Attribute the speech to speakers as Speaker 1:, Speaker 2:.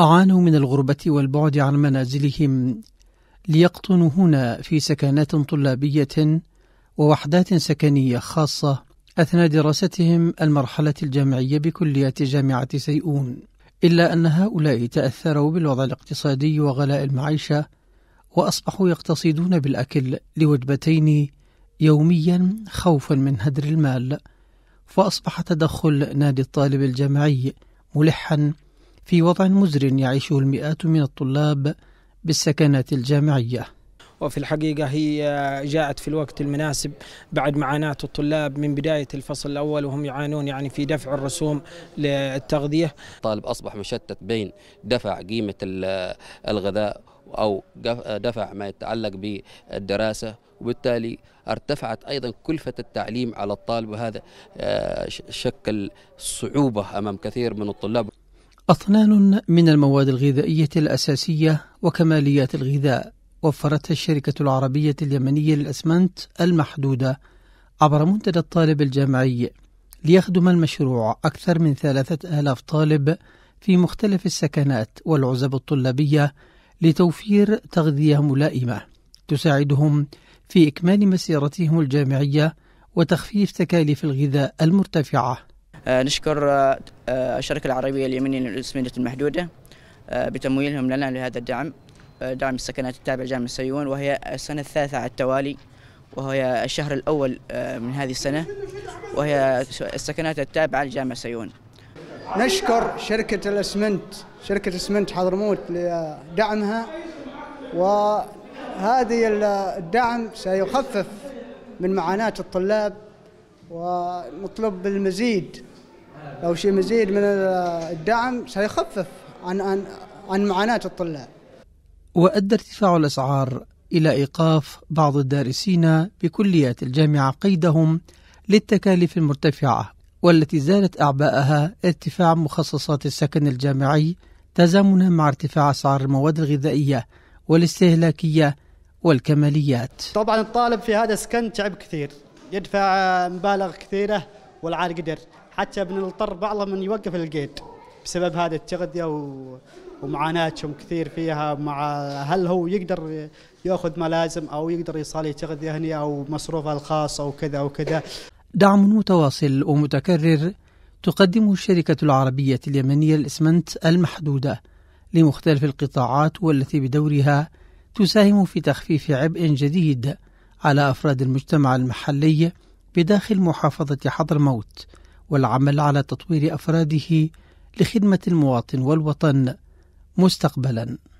Speaker 1: أعانوا من الغربة والبعد عن منازلهم ليقطنوا هنا في سكنات طلابية ووحدات سكنية خاصة أثناء دراستهم المرحلة الجامعية بكلية جامعة سيئون إلا أن هؤلاء تأثروا بالوضع الاقتصادي وغلاء المعيشة وأصبحوا يقتصدون بالأكل لوجبتين يوميا خوفا من هدر المال فأصبح تدخل نادي الطالب الجامعي ملحا في وضع مزر يعيشه المئات من الطلاب بالسكنات الجامعيه وفي الحقيقة هي جاءت في الوقت المناسب بعد معاناة الطلاب من بداية الفصل الأول وهم يعانون يعني في دفع الرسوم للتغذية
Speaker 2: الطالب أصبح مشتت بين دفع قيمة الغذاء أو دفع ما يتعلق بالدراسة وبالتالي ارتفعت أيضا كلفة التعليم على الطالب وهذا آه، شكل صعوبة أمام كثير من الطلاب
Speaker 1: أطنان من المواد الغذائية الأساسية وكماليات الغذاء وفرتها الشركة العربية اليمنية للأسمنت المحدودة عبر منتدى الطالب الجامعي ليخدم المشروع أكثر من ثلاثة آلاف طالب في مختلف السكنات والعزب الطلابية لتوفير تغذية ملائمة تساعدهم في إكمال مسيرتهم الجامعية وتخفيف تكاليف الغذاء المرتفعة
Speaker 3: آه، نشكر آه، آه، الشركة العربية اليمنية للإسمنة المحدودة بتمويلهم لنا لهذا الدعم دعم السكنات التابعة لجامع السيون وهي السنة الثالثة على التوالي وهي الشهر الأول من هذه السنة وهي السكنات التابعة لجامعة سيون نشكر شركة الأسمنت
Speaker 4: شركة أسمنت حضرموت لدعمها وهذه الدعم سيخفف من معاناة الطلاب ونطلب بالمزيد لو شيء مزيد من الدعم سيخفف عن عن عن معاناة الطلاب
Speaker 1: وأدى ارتفاع الأسعار إلى إيقاف بعض الدارسين بكليات الجامعة قيدهم للتكاليف المرتفعة والتي زالت أعباءها ارتفاع مخصصات السكن الجامعي تزامنا مع ارتفاع أسعار المواد الغذائية والاستهلاكية والكماليات
Speaker 4: طبعا الطالب في هذا السكن تعب كثير يدفع مبالغ كثيره والعال قدر حتى بنضطر بعضهم من يوقف القيد بسبب هذه التغذيه و... ومعاناتهم كثير فيها مع هل هو يقدر ياخذ ما لازم او يقدر يصلي تغذيه هنا او مصروفه الخاص او كذا او كذا
Speaker 1: دعم متواصل ومتكرر تقدمه الشركة العربية اليمنية الإسمنت المحدودة لمختلف القطاعات والتي بدورها تساهم في تخفيف عبء جديد على أفراد المجتمع المحلي بداخل محافظة حضرموت والعمل على تطوير أفراده لخدمة المواطن والوطن مستقبلاً